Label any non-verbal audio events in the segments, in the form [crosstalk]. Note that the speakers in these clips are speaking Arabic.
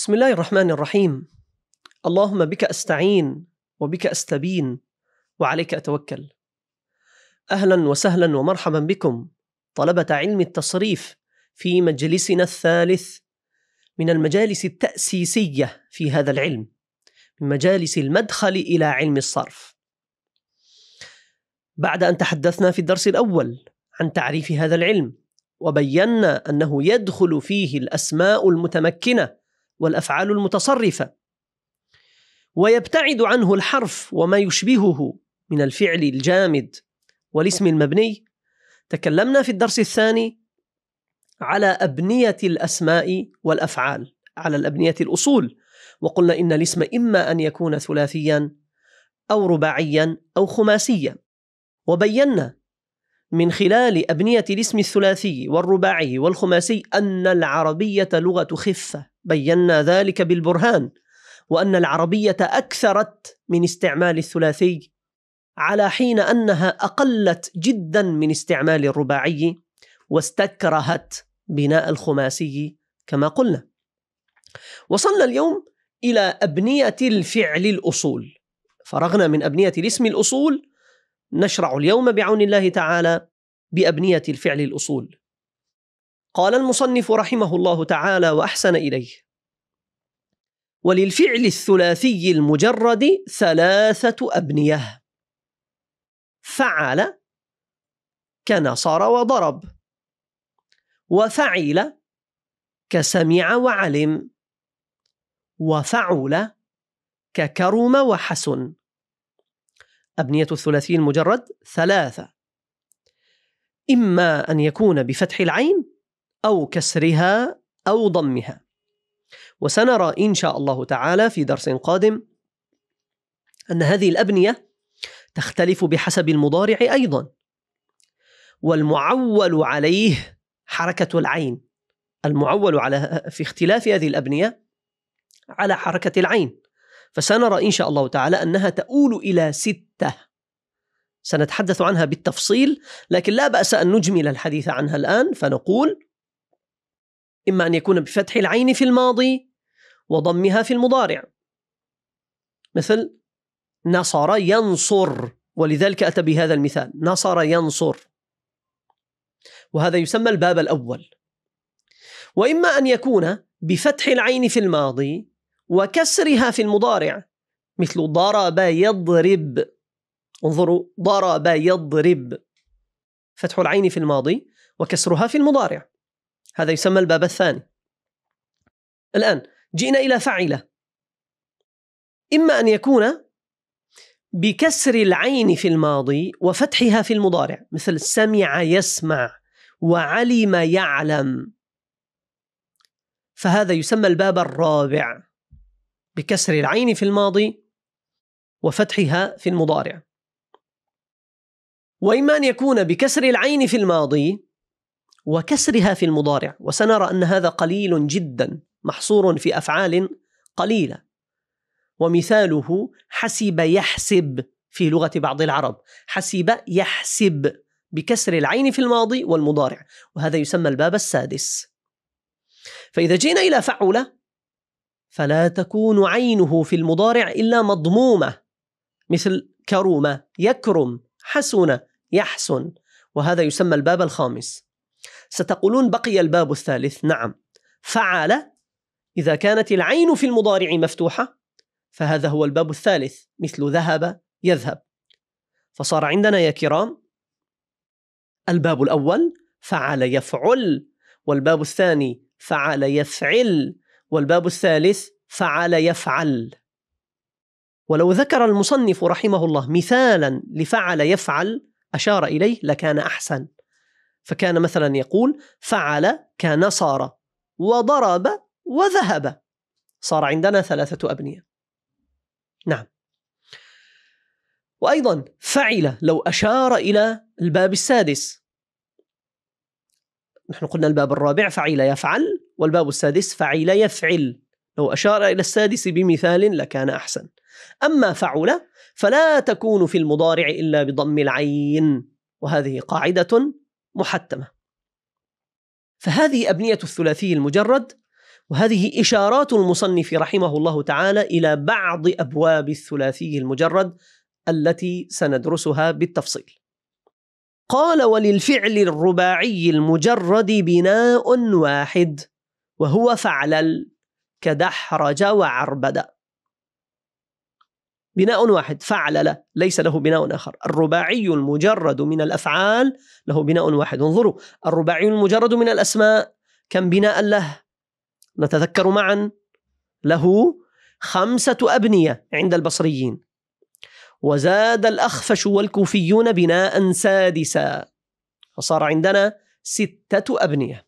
بسم الله الرحمن الرحيم اللهم بك استعين وبك استبين وعليك اتوكل اهلا وسهلا ومرحبا بكم طلبه علم التصريف في مجلسنا الثالث من المجالس التاسيسيه في هذا العلم من مجالس المدخل الى علم الصرف بعد ان تحدثنا في الدرس الاول عن تعريف هذا العلم وبينا انه يدخل فيه الاسماء المتمكنه والافعال المتصرفه ويبتعد عنه الحرف وما يشبهه من الفعل الجامد والاسم المبني تكلمنا في الدرس الثاني على ابنيه الاسماء والافعال على الابنيه الاصول وقلنا ان الاسم اما ان يكون ثلاثيا او رباعيا او خماسيا وبينا من خلال أبنية الاسم الثلاثي والرباعي والخماسي أن العربية لغة خفة بينا ذلك بالبرهان وأن العربية أكثرت من استعمال الثلاثي على حين أنها أقلت جدا من استعمال الرباعي واستكرهت بناء الخماسي كما قلنا وصلنا اليوم إلى أبنية الفعل الأصول فرغنا من أبنية الاسم الأصول نشرع اليوم بعون الله تعالى بأبنية الفعل الأصول قال المصنف رحمه الله تعالى واحسن اليه وللفعل الثلاثي المجرد ثلاثه ابنيه فعل كنصر وضرب وفعل كسمع وعلم وفعل ككرم وحسن أبنية الثلاثي المجرد ثلاثة إما أن يكون بفتح العين أو كسرها أو ضمها وسنرى إن شاء الله تعالى في درس قادم أن هذه الأبنية تختلف بحسب المضارع أيضا والمعول عليه حركة العين المعول على في اختلاف هذه الأبنية على حركة العين فسنرى إن شاء الله تعالى أنها تؤول إلى ستة سنتحدث عنها بالتفصيل لكن لا بأس أن نجمل الحديث عنها الآن فنقول إما أن يكون بفتح العين في الماضي وضمها في المضارع مثل نصر ينصر ولذلك أتى بهذا المثال نصر ينصر وهذا يسمى الباب الأول وإما أن يكون بفتح العين في الماضي وكسرها في المضارع مثل ضرب يضرب انظروا ضرب يضرب فتح العين في الماضي وكسرها في المضارع هذا يسمى الباب الثاني الآن جئنا إلى فعلة إما أن يكون بكسر العين في الماضي وفتحها في المضارع مثل سمع يسمع وعلم يعلم فهذا يسمى الباب الرابع بكسر العين في الماضي وفتحها في المضارع وإما أن يكون بكسر العين في الماضي وكسرها في المضارع وسنرى ان هذا قليل جدا محصور في افعال قليله ومثاله حسب يحسب في لغه بعض العرب حسب يحسب بكسر العين في الماضي والمضارع وهذا يسمى الباب السادس فاذا جئنا الى فعل فلا تكون عينه في المضارع الا مضمومه مثل كرم يكرم حسن يحسن وهذا يسمى الباب الخامس ستقولون بقي الباب الثالث نعم فعل إذا كانت العين في المضارع مفتوحة فهذا هو الباب الثالث مثل ذهب يذهب فصار عندنا يا كرام الباب الأول فعل يفعل والباب الثاني فعل يفعل والباب الثالث فعل يفعل ولو ذكر المصنف رحمه الله مثالا لفعل يفعل أشار إليه لكان أحسن فكان مثلا يقول فعل كان صار وضرب وذهب صار عندنا ثلاثة أبنية نعم وأيضا فعل لو أشار إلى الباب السادس نحن قلنا الباب الرابع فعل يفعل والباب السادس فعل يفعل لو أشار إلى السادس بمثال لكان أحسن أما فعل فلا تكون في المضارع إلا بضم العين وهذه قاعدة محتمة فهذه أبنية الثلاثي المجرد وهذه إشارات المصنف رحمه الله تعالى إلى بعض أبواب الثلاثي المجرد التي سندرسها بالتفصيل قال وللفعل الرباعي المجرد بناء واحد وهو فعلل كدحرج وعربد بناء واحد فعل له ليس له بناء آخر الرباعي المجرد من الأفعال له بناء واحد انظروا الرباعي المجرد من الأسماء كم بناء له نتذكر معا له خمسة أبنية عند البصريين وزاد الأخفش والكوفيون بناء سادسا فصار عندنا ستة أبنية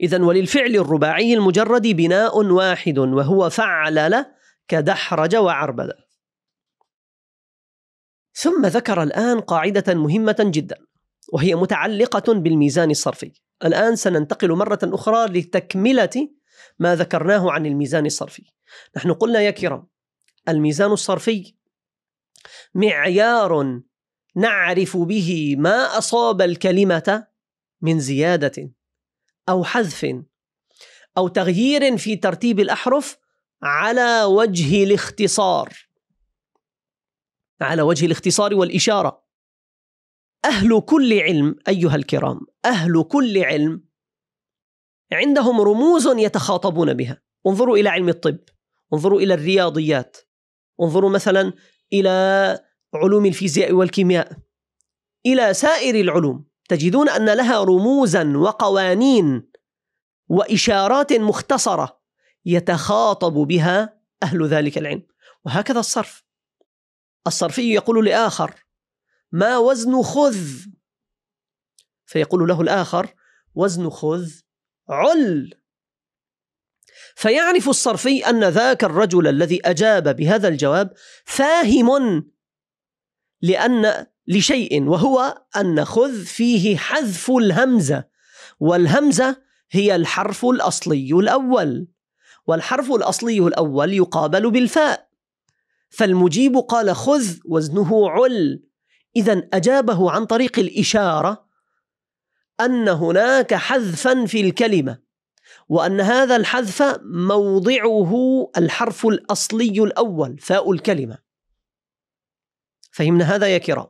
إذا وللفعل الرباعي المجرد بناء واحد وهو فعل له كدحرج وعربدة ثم ذكر الآن قاعدة مهمة جدا وهي متعلقة بالميزان الصرفي الآن سننتقل مرة أخرى لتكملة ما ذكرناه عن الميزان الصرفي نحن قلنا يا كرام الميزان الصرفي معيار نعرف به ما أصاب الكلمة من زيادة أو حذف أو تغيير في ترتيب الأحرف على وجه الاختصار على وجه الاختصار والإشارة أهل كل علم أيها الكرام أهل كل علم عندهم رموز يتخاطبون بها انظروا إلى علم الطب انظروا إلى الرياضيات انظروا مثلا إلى علوم الفيزياء والكيمياء إلى سائر العلوم تجدون أن لها رموزا وقوانين وإشارات مختصرة يتخاطب بها أهل ذلك العلم وهكذا الصرف الصرفي يقول لآخر ما وزن خذ فيقول له الآخر وزن خذ عل فيعرف الصرفي أن ذاك الرجل الذي أجاب بهذا الجواب فاهم لأن لشيء وهو أن خذ فيه حذف الهمزة والهمزة هي الحرف الأصلي الأول والحرف الأصلي الأول يقابل بالفاء فالمجيب قال خذ وزنه عل إذا أجابه عن طريق الإشارة أن هناك حذفا في الكلمة وأن هذا الحذف موضعه الحرف الأصلي الأول فاء الكلمة فهمنا هذا يا كرام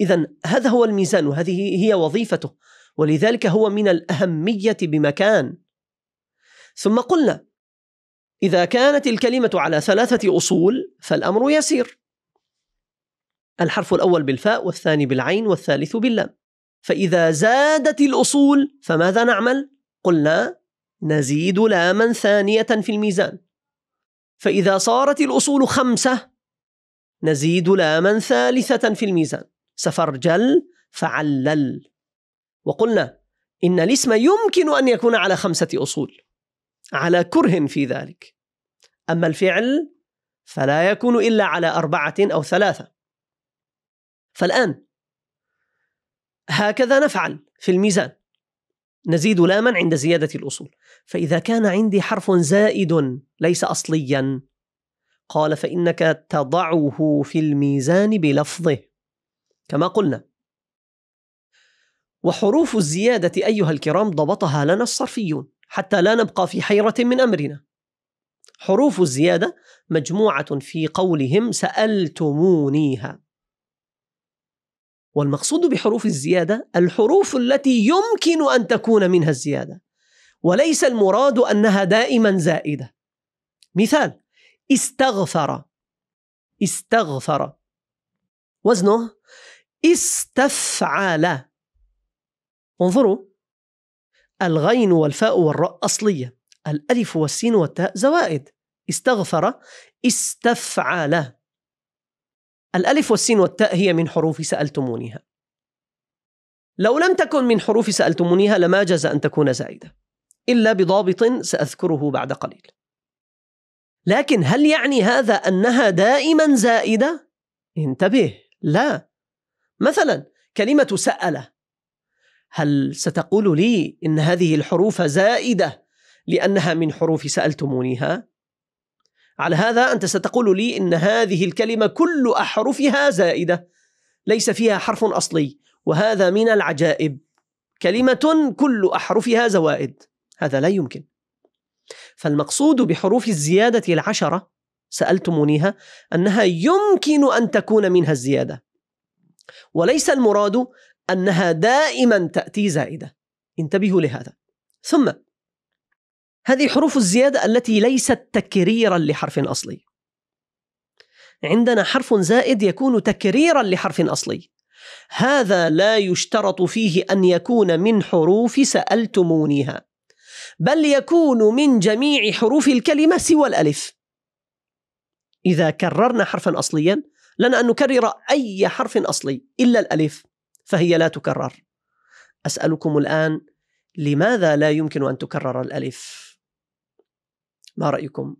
إذا هذا هو الميزان وهذه هي وظيفته ولذلك هو من الأهمية بمكان ثم قلنا إذا كانت الكلمة على ثلاثة أصول فالأمر يسير. الحرف الأول بالفاء والثاني بالعين والثالث باللام. فإذا زادت الأصول فماذا نعمل؟ قلنا نزيد لاما ثانية في الميزان. فإذا صارت الأصول خمسة نزيد لاما ثالثة في الميزان. سفرجل فعلل. وقلنا إن الاسم يمكن أن يكون على خمسة أصول. على كره في ذلك أما الفعل فلا يكون إلا على أربعة أو ثلاثة فالآن هكذا نفعل في الميزان نزيد لاما عند زيادة الأصول فإذا كان عندي حرف زائد ليس أصليا قال فإنك تضعه في الميزان بلفظه كما قلنا وحروف الزيادة أيها الكرام ضبطها لنا الصرفيون حتى لا نبقى في حيرة من أمرنا حروف الزيادة مجموعة في قولهم سألتمونيها والمقصود بحروف الزيادة الحروف التي يمكن أن تكون منها الزيادة وليس المراد أنها دائما زائدة مثال استغفر استغفر وزنه استفعل انظروا الغين والفاء والراء أصلية الألف والسين والتاء زوائد استغفر استفعل الألف والسين والتاء هي من حروف سألتمونيها لو لم تكن من حروف سألتمونيها لما جاز أن تكون زائدة إلا بضابط سأذكره بعد قليل لكن هل يعني هذا أنها دائما زائدة؟ انتبه لا مثلا كلمة سأل هل ستقول لي إن هذه الحروف زائدة لأنها من حروف سألتمونيها؟ على هذا أنت ستقول لي إن هذه الكلمة كل أحرفها زائدة ليس فيها حرف أصلي وهذا من العجائب كلمة كل أحرفها زوائد هذا لا يمكن فالمقصود بحروف الزيادة العشرة سألتمونيها أنها يمكن أن تكون منها الزيادة وليس المراد أنها دائما تأتي زائدة انتبهوا لهذا ثم هذه حروف الزيادة التي ليست تكريرا لحرف أصلي عندنا حرف زائد يكون تكريرا لحرف أصلي هذا لا يشترط فيه أن يكون من حروف سألتمونيها بل يكون من جميع حروف الكلمة سوى الألف إذا كررنا حرفا أصليا لنا أن نكرر أي حرف أصلي إلا الألف فهي لا تكرر أسألكم الآن لماذا لا يمكن أن تكرر الألف؟ ما رأيكم؟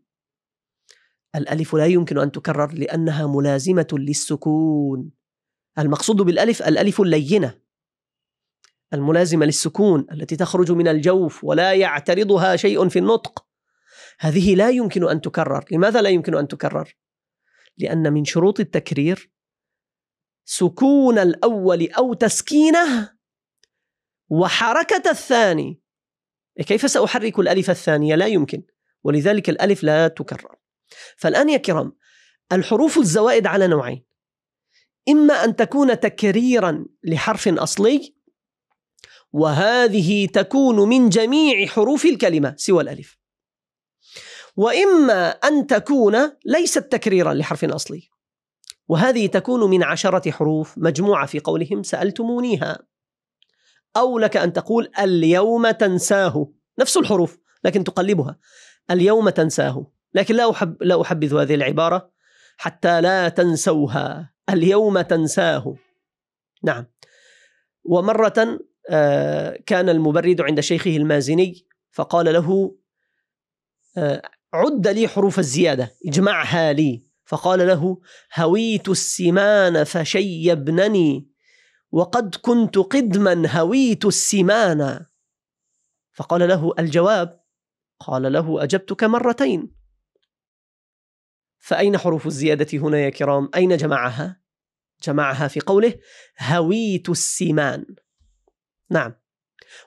الألف لا يمكن أن تكرر لأنها ملازمة للسكون المقصود بالألف الألف اللينة الملازمة للسكون التي تخرج من الجوف ولا يعترضها شيء في النطق هذه لا يمكن أن تكرر لماذا لا يمكن أن تكرر؟ لأن من شروط التكرير سكون الأول أو تسكينه وحركة الثاني كيف سأحرك الألف الثانية؟ لا يمكن ولذلك الألف لا تكرر فالآن يا كرام الحروف الزوائد على نوعين إما أن تكون تكريرا لحرف أصلي وهذه تكون من جميع حروف الكلمة سوى الألف وإما أن تكون ليست تكريرا لحرف أصلي وهذه تكون من عشرة حروف مجموعة في قولهم سألتمونيها أو لك أن تقول اليوم تنساه نفس الحروف لكن تقلبها اليوم تنساه لكن لا أحب لا أحبذ هذه العبارة حتى لا تنسوها اليوم تنساه نعم ومرة آه، كان المبرد عند شيخه المازني فقال له آه، عد لي حروف الزيادة اجمعها لي فقال له هويت السمان فشيبنني وقد كنت قدما هويت السمان فقال له الجواب قال له اجبتك مرتين فاين حروف الزياده هنا يا كرام اين جمعها جمعها في قوله هويت السمان نعم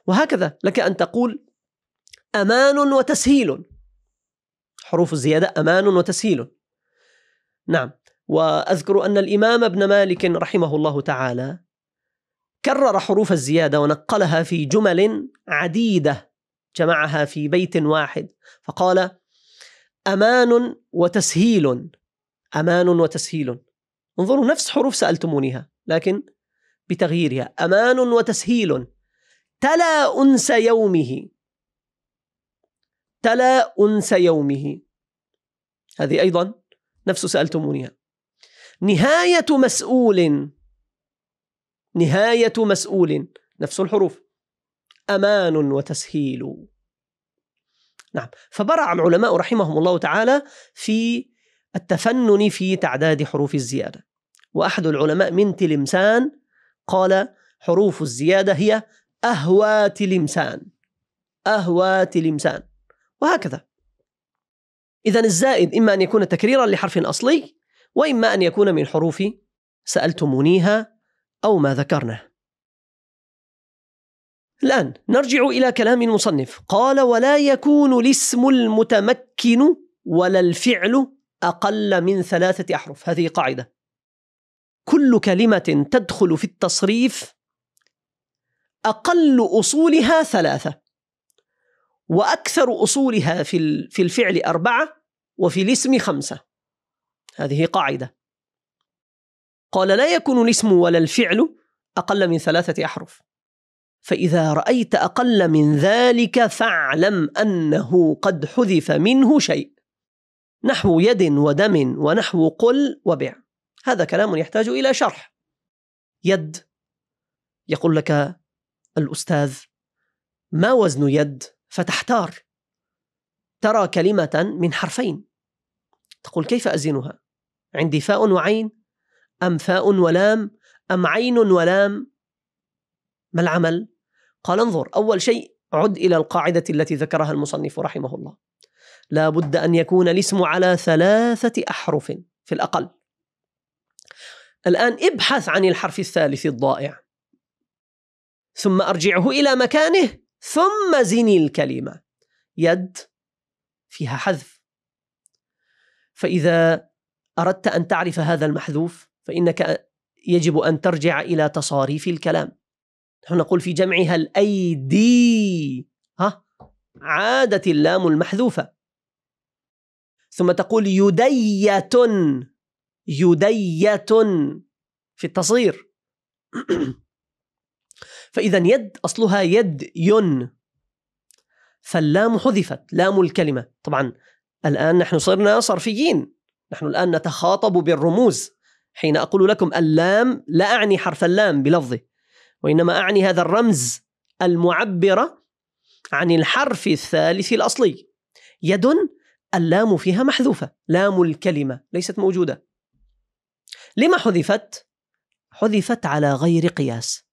وهكذا لك ان تقول امان وتسهيل حروف الزياده امان وتسهيل نعم واذكر ان الامام ابن مالك رحمه الله تعالى كرر حروف الزياده ونقلها في جمل عديده جمعها في بيت واحد فقال أمان وتسهيل أمان وتسهيل انظروا نفس حروف سألتمونيها لكن بتغييرها أمان وتسهيل تلا أنس يومه تلا أنس يومه هذه أيضا نفس سألتمونيها نهاية مسؤول نهاية مسؤول نفس الحروف أمان وتسهيل نعم فبرع العلماء رحمهم الله تعالى في التفنن في تعداد حروف الزيادة وأحد العلماء من تلمسان قال حروف الزيادة هي أهوى تلمسان أهوى تلمسان وهكذا إذا الزائد إما أن يكون تكريرا لحرف أصلي وإما أن يكون من حروف سألتمونيها أو ما ذكرناه الآن نرجع إلى كلام المصنف قال ولا يكون الاسم المتمكن ولا الفعل أقل من ثلاثة أحرف هذه قاعدة كل كلمة تدخل في التصريف أقل أصولها ثلاثة وأكثر أصولها في في الفعل أربعة وفي الاسم خمسة هذه قاعدة قال لا يكون الاسم ولا الفعل أقل من ثلاثة أحرف فإذا رأيت أقل من ذلك فاعلم أنه قد حذف منه شيء نحو يد ودم ونحو قل وبع هذا كلام يحتاج إلى شرح يد يقول لك الأستاذ ما وزن يد فتحتار ترى كلمة من حرفين تقول كيف أزنها عندي فاء وعين أم فاء ولام أم عين ولام ما العمل قال انظر أول شيء عد إلى القاعدة التي ذكرها المصنف رحمه الله لا بد أن يكون الاسم على ثلاثة أحرف في الأقل الآن ابحث عن الحرف الثالث الضائع ثم أرجعه إلى مكانه ثم زني الكلمة يد فيها حذف فإذا أردت أن تعرف هذا المحذوف فإنك يجب أن ترجع إلى تصاريف الكلام نحن نقول في جمعها الأيدي ها عادت اللام المحذوفة ثم تقول يدية يدية في التصغير [clears throat] فإذا يد أصلها يد ين فاللام حذفت لام الكلمة طبعا الآن نحن صرنا صرفيين نحن الآن نتخاطب بالرموز حين أقول لكم اللام لا أعني حرف اللام بلفظه وإنما أعني هذا الرمز المعبرة عن الحرف الثالث الأصلي يد اللام فيها محذوفة لام الكلمة ليست موجودة لما حذفت؟ حذفت على غير قياس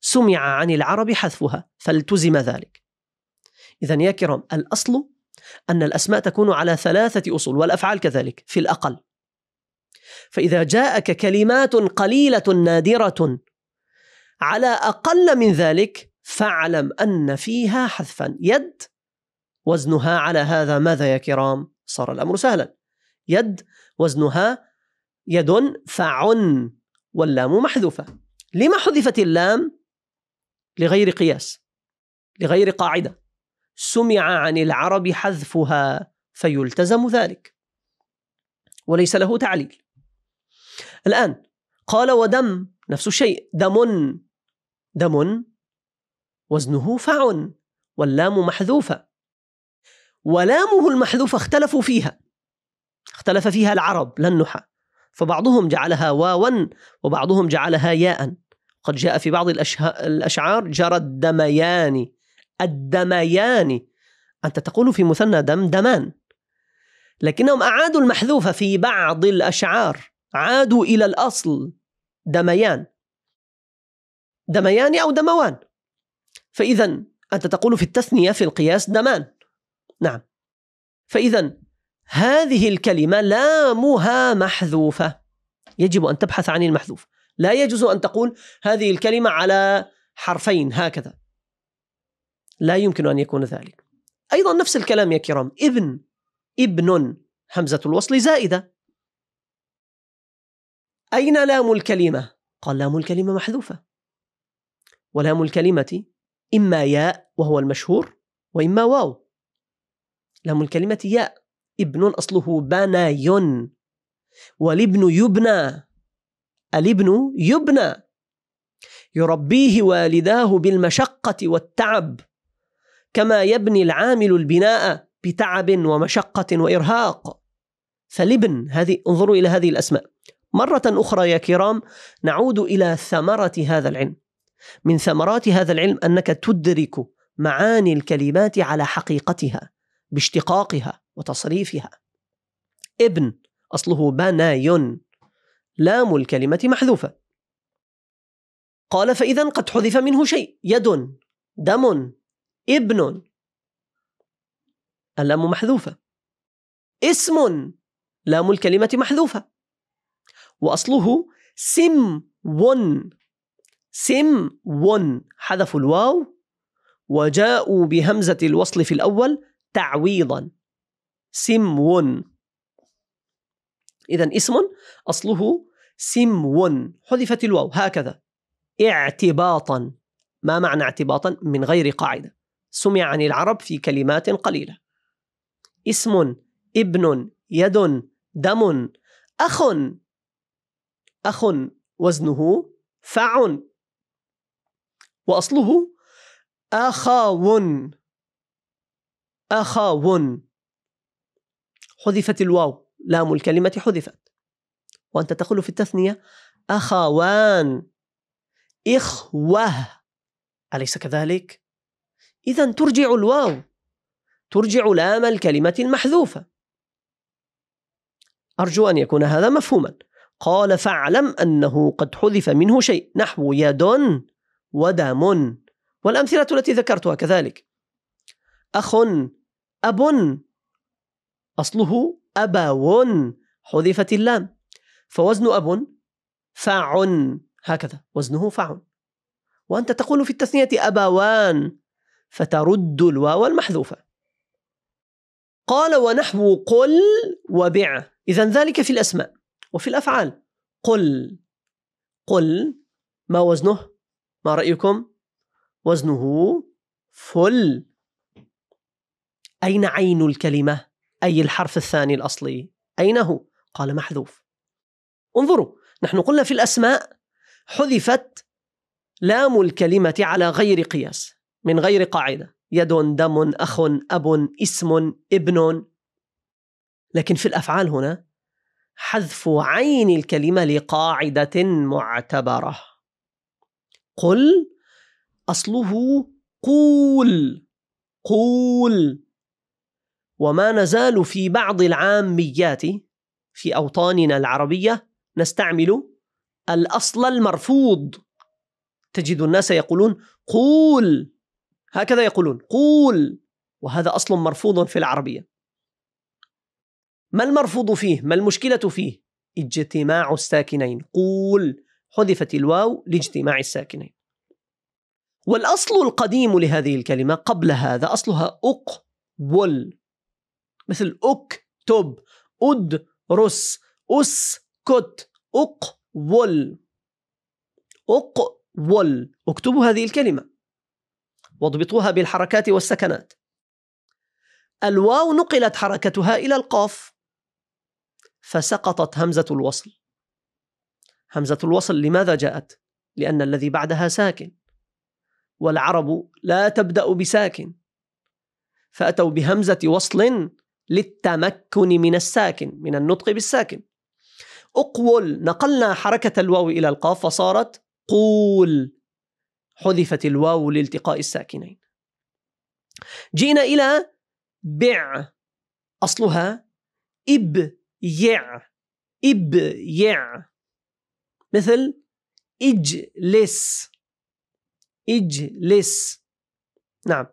سمع عن العرب حذفها فالتزم ذلك إذا يا كرام الأصل أن الأسماء تكون على ثلاثة أصول والأفعال كذلك في الأقل فإذا جاءك كلمات قليلة نادرة على أقل من ذلك فاعلم أن فيها حذفا يد وزنها على هذا ماذا يا كرام صار الأمر سهلا يد وزنها يد فعن واللام محذوفة لما حذفت اللام لغير قياس لغير قاعدة سمع عن العرب حذفها فيلتزم ذلك وليس له تعليل الآن قال ودم نفس الشيء دم دم وزنه فع واللام محذوفة ولامه المحذوفة اختلفوا فيها اختلف فيها العرب لا النحى فبعضهم جعلها واوا وبعضهم جعلها ياء قد جاء في بعض الأشعار جرى الدميان الدميان أنت تقول في مثنى دم دمان لكنهم أعادوا المحذوفة في بعض الأشعار عادوا إلى الأصل دميان دميان أو دموان فإذا أنت تقول في التثنية في القياس دمان نعم فإذا هذه الكلمة لامها محذوفة يجب أن تبحث عن المحذوف لا يجوز أن تقول هذه الكلمة على حرفين هكذا لا يمكن أن يكون ذلك أيضا نفس الكلام يا كرام ابن ابن همزة الوصل زائدة أين لام الكلمة؟ قال لام الكلمة محذوفة ولام الكلمة إما ياء وهو المشهور وإما واو لام الكلمة ياء ابن أصله بناي والابن يبنى الابن يبنى يربيه والداه بالمشقة والتعب كما يبني العامل البناء بتعب ومشقة وإرهاق فالابن هذه انظروا إلى هذه الأسماء مرة أخرى يا كرام نعود إلى ثمرة هذا العلم من ثمرات هذا العلم انك تدرك معاني الكلمات على حقيقتها باشتقاقها وتصريفها ابن اصله بناي لام الكلمه محذوفه قال فاذا قد حذف منه شيء يد دم ابن اللام محذوفه اسم لام الكلمه محذوفه واصله سم ون سم ون حذفوا الواو وجاءوا بهمزة الوصل في الأول تعويضا سم ون إذا اسم أصله سم ون حذفت الواو هكذا اعتباطا ما معنى اعتباطا من غير قاعدة سمع عن العرب في كلمات قليلة اسم ابن يد دم أخ أخ وزنه فع وأصله أخاو أخاو حذفت الواو لام الكلمة حذفت وأنت تقول في التثنية أخوان إخوة أليس كذلك؟ إذا ترجع الواو ترجع لام الكلمة المحذوفة أرجو أن يكون هذا مفهوما قال فاعلم أنه قد حذف منه شيء نحو يد ودم والأمثلة التي ذكرتها كذلك أخ أب أصله أبو حذفت اللام فوزن أب فاع هكذا وزنه فاع وأنت تقول في التثنية أبوان فترد الواو المحذوفة قال ونحو قل وبع إذا ذلك في الأسماء وفي الأفعال قل قل ما وزنه ما رأيكم؟ وزنه فل أين عين الكلمة؟ أي الحرف الثاني الأصلي؟ أين هو؟ قال محذوف انظروا نحن قلنا في الأسماء حذفت لام الكلمة على غير قياس من غير قاعدة يد دم أخ أب اسم ابن لكن في الأفعال هنا حذف عين الكلمة لقاعدة معتبرة قل أصله قول قول وما نزال في بعض العاميات في أوطاننا العربية نستعمل الأصل المرفوض تجد الناس يقولون قول هكذا يقولون قول وهذا أصل مرفوض في العربية ما المرفوض فيه؟ ما المشكلة فيه؟ اجتماع الساكنين قول حذفت الواو لاجتماع الساكنين والأصل القديم لهذه الكلمة قبل هذا أصلها أقبل مثل أكتب أدرس أسكت أق أقبل اكتبوا هذه الكلمة واضبطوها بالحركات والسكنات الواو نقلت حركتها إلى القاف فسقطت همزة الوصل همزة الوصل لماذا جاءت؟ لأن الذي بعدها ساكن والعرب لا تبدأ بساكن فأتوا بهمزة وصل للتمكن من الساكن من النطق بالساكن أقول نقلنا حركة الواو إلى القاف فصارت قول حذفت الواو لالتقاء الساكنين جئنا إلى بع أصلها إبيع إبيع مثل اجلس اجلس نعم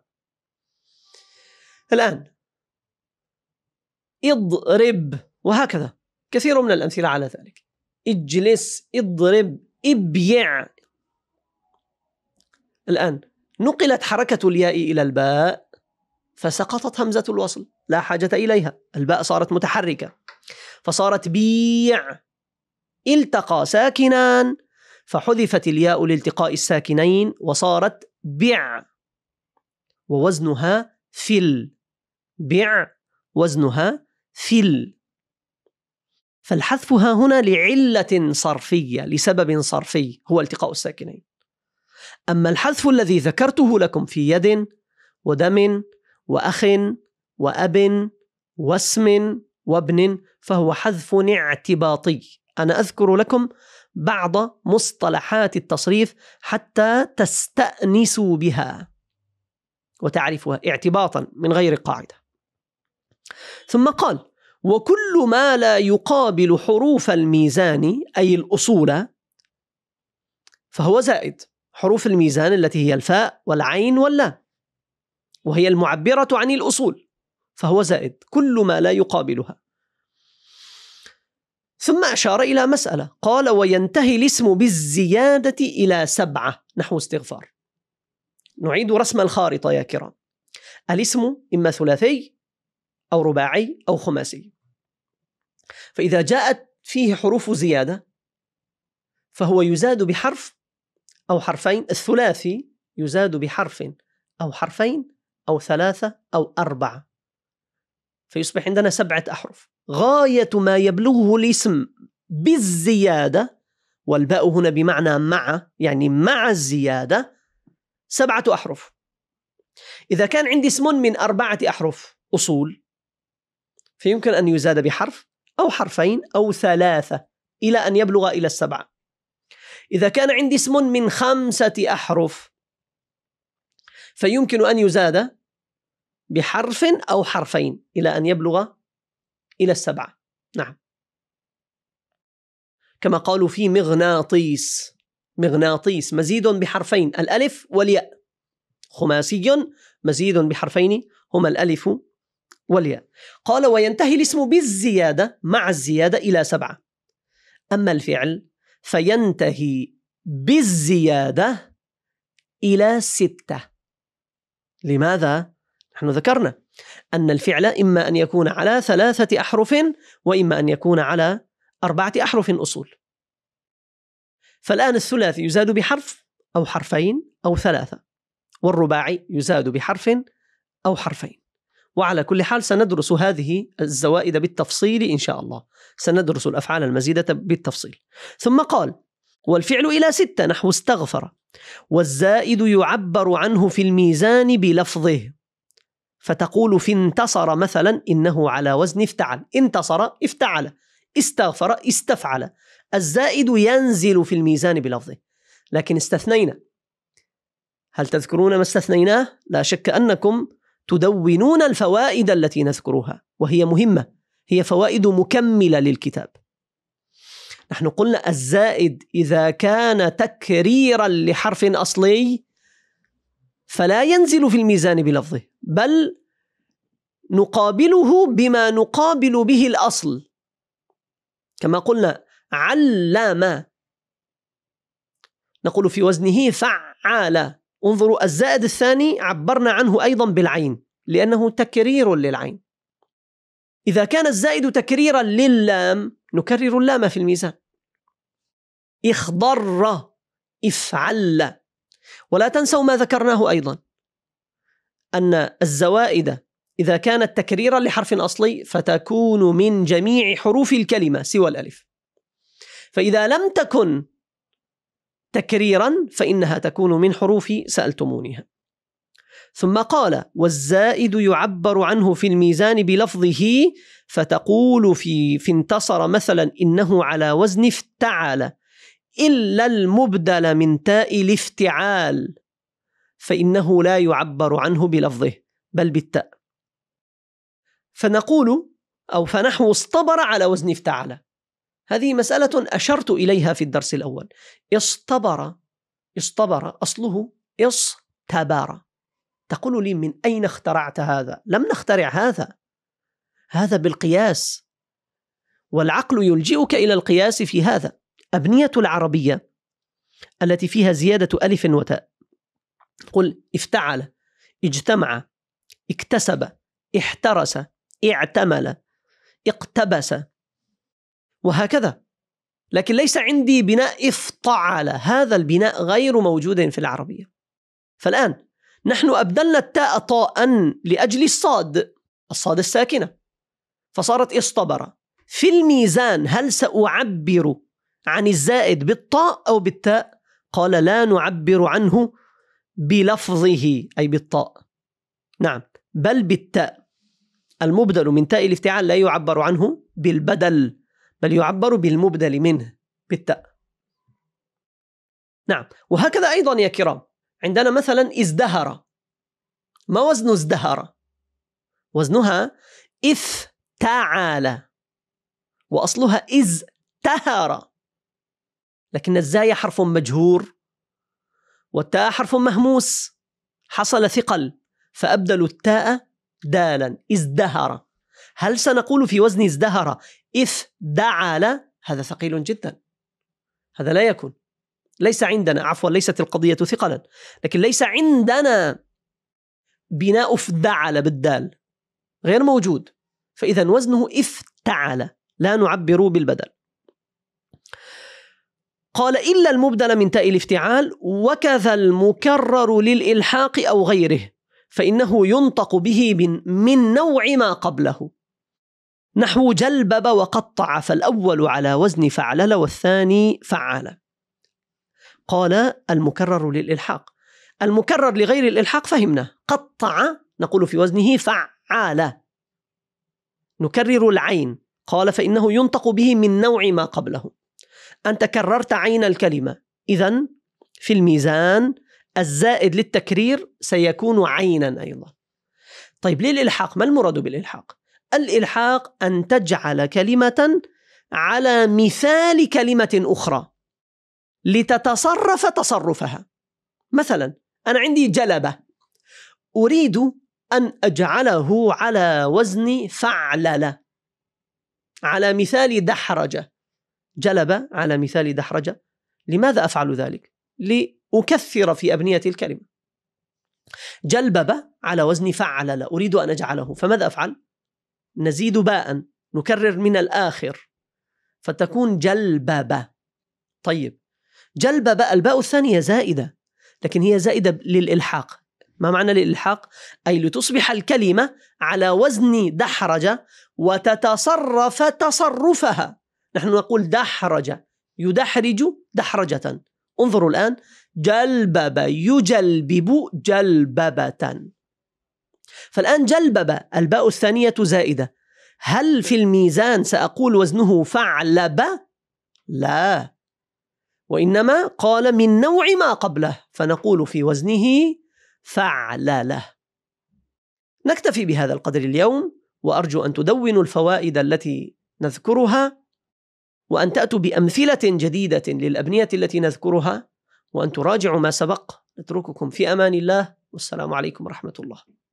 الآن اضرب وهكذا كثير من الأمثلة على ذلك اجلس اضرب ابيع الآن نقلت حركة الياء إلى الباء فسقطت همزة الوصل لا حاجة إليها الباء صارت متحركة فصارت بيع التقى ساكنان فحذفت الياء لالتقاء الساكنين وصارت بع ووزنها فل بع وزنها فل فالحذف ها هنا لعلة صرفية لسبب صرفي هو التقاء الساكنين أما الحذف الذي ذكرته لكم في يد ودم وأخ وأب واسم وابن فهو حذف اعتباطي أنا أذكر لكم بعض مصطلحات التصريف حتى تستأنسوا بها وتعرفها اعتباطا من غير قاعدة ثم قال وكل ما لا يقابل حروف الميزان أي الأصول فهو زائد حروف الميزان التي هي الفاء والعين واللام وهي المعبرة عن الأصول فهو زائد كل ما لا يقابلها ثم أشار إلى مسألة قال وينتهي الاسم بالزيادة إلى سبعة نحو استغفار نعيد رسم الخارطة يا كرام الاسم إما ثلاثي أو رباعي أو خماسي فإذا جاءت فيه حروف زيادة فهو يزاد بحرف أو حرفين الثلاثي يزاد بحرف أو حرفين أو ثلاثة أو أربعة فيصبح عندنا سبعة أحرف غاية ما يبلغه الاسم بالزيادة والباء هنا بمعنى مع يعني مع الزيادة سبعة أحرف إذا كان عندي اسم من أربعة أحرف أصول فيمكن أن يزاد بحرف أو حرفين أو ثلاثة إلى أن يبلغ إلى السبعة إذا كان عندي اسم من خمسة أحرف فيمكن أن يزاد بحرف أو حرفين إلى أن يبلغ إلى السبعة نعم كما قالوا في مغناطيس مغناطيس مزيد بحرفين الألف والياء خماسي مزيد بحرفين هما الألف والياء قال وينتهي الاسم بالزيادة مع الزيادة إلى سبعة أما الفعل فينتهي بالزيادة إلى ستة لماذا؟ نحن ذكرنا أن الفعل إما أن يكون على ثلاثة أحرف وإما أن يكون على أربعة أحرف أصول فالآن الثلاثي يزاد بحرف أو حرفين أو ثلاثة والرباعي يزاد بحرف أو حرفين وعلى كل حال سندرس هذه الزوائد بالتفصيل إن شاء الله سندرس الأفعال المزيدة بالتفصيل ثم قال والفعل إلى ستة نحو استغفر والزائد يعبر عنه في الميزان بلفظه فتقول في انتصر مثلا إنه على وزن افتعل انتصر افتعل استغفر استفعل الزائد ينزل في الميزان بلفظه لكن استثنينا هل تذكرون ما استثنيناه؟ لا شك أنكم تدونون الفوائد التي نذكرها وهي مهمة هي فوائد مكملة للكتاب نحن قلنا الزائد إذا كان تكريرا لحرف أصلي فلا ينزل في الميزان بلفظه بل نقابله بما نقابل به الأصل كما قلنا علم نقول في وزنه فعال انظروا الزائد الثاني عبرنا عنه أيضا بالعين لأنه تكرير للعين إذا كان الزائد تكريرا للام نكرر اللام في الميزان اخضر افعل ولا تنسوا ما ذكرناه أيضا أن الزوائد إذا كانت تكريرا لحرف أصلي فتكون من جميع حروف الكلمة سوى الألف فإذا لم تكن تكريرا فإنها تكون من حروف سألتمونها ثم قال والزائد يعبر عنه في الميزان بلفظه فتقول في, في انتصر مثلا إنه على وزن افتعل إلا المبدل من تاء الافتعال فإنه لا يعبر عنه بلفظه بل بالتاء فنقول أو فنحو اصطبر على وزن افتعل هذه مسألة أشرت إليها في الدرس الأول اصطبر اصطبر أصله اصطبر تقول لي من أين اخترعت هذا؟ لم نخترع هذا هذا بالقياس والعقل يلجئك إلى القياس في هذا أبنية العربية التي فيها زيادة ألف وتاء قل افتعل اجتمع اكتسب احترس اعتمل اقتبس وهكذا لكن ليس عندي بناء افتعل هذا البناء غير موجود في العربية فالآن نحن أبدلنا التاء طاء لأجل الصاد الصاد الساكنة فصارت اصطبر في الميزان هل سأعبر عن الزائد بالطاء أو بالتاء قال لا نعبر عنه بلفظه أي بالطاء نعم بل بالتاء المبدل من تاء الافتعال لا يعبر عنه بالبدل بل يعبر بالمبدل منه بالتاء نعم وهكذا أيضا يا كرام عندنا مثلا ازدهر ما وزن ازدهر وزنها إث تعالى وأصلها تهر لكن الزاي حرف مجهور والتاء حرف مهموس حصل ثقل فأبدلوا التاء دالا ازدهر هل سنقول في وزن ازدهر إث دعال هذا ثقيل جدا هذا لا يكون ليس عندنا عفوا ليست القضية ثقلا لكن ليس عندنا بناء افدعل بالدال غير موجود فإذا وزنه افتعل لا نعبر بالبدل قال إلا المبدل من تاء الافتعال وكذا المكرر للإلحاق أو غيره فإنه ينطق به من, من نوع ما قبله نحو جلبب وقطع فالأول على وزن فعلل والثاني فعل قال المكرر للإلحاق المكرر لغير الإلحاق فهمنا قطع نقول في وزنه فعال نكرر العين قال فإنه ينطق به من نوع ما قبله أنت كررت عين الكلمة إذا في الميزان الزائد للتكرير سيكون عينا أيضا طيب ليه الإلحاق؟ ما المراد بالإلحاق؟ الإلحاق أن تجعل كلمة على مثال كلمة أخرى لتتصرف تصرفها مثلا أنا عندي جلبة أريد أن أجعله على وزن فعلل على مثال دحرجة جلب على مثال دحرجة لماذا أفعل ذلك؟ لأكثر في أبنية الكلمة جلبب على وزن فعل لا أريد أن أجعله فماذا أفعل؟ نزيد باء نكرر من الآخر فتكون جلبب طيب جلبب الباء الثانية زائدة لكن هي زائدة للإلحاق ما معنى للإلحاق؟ أي لتصبح الكلمة على وزن دحرجة وتتصرف تصرفها نحن نقول دحرج يدحرج دحرجة انظروا الآن جلبب يجلبب جلببة فالآن جلبب الباء الثانية زائدة هل في الميزان سأقول وزنه فعلب؟ لا وإنما قال من نوع ما قبله فنقول في وزنه فعلله نكتفي بهذا القدر اليوم وأرجو أن تدونوا الفوائد التي نذكرها وأن تأتوا بأمثلة جديدة للأبنية التي نذكرها وأن تراجعوا ما سبق نترككم في أمان الله والسلام عليكم ورحمة الله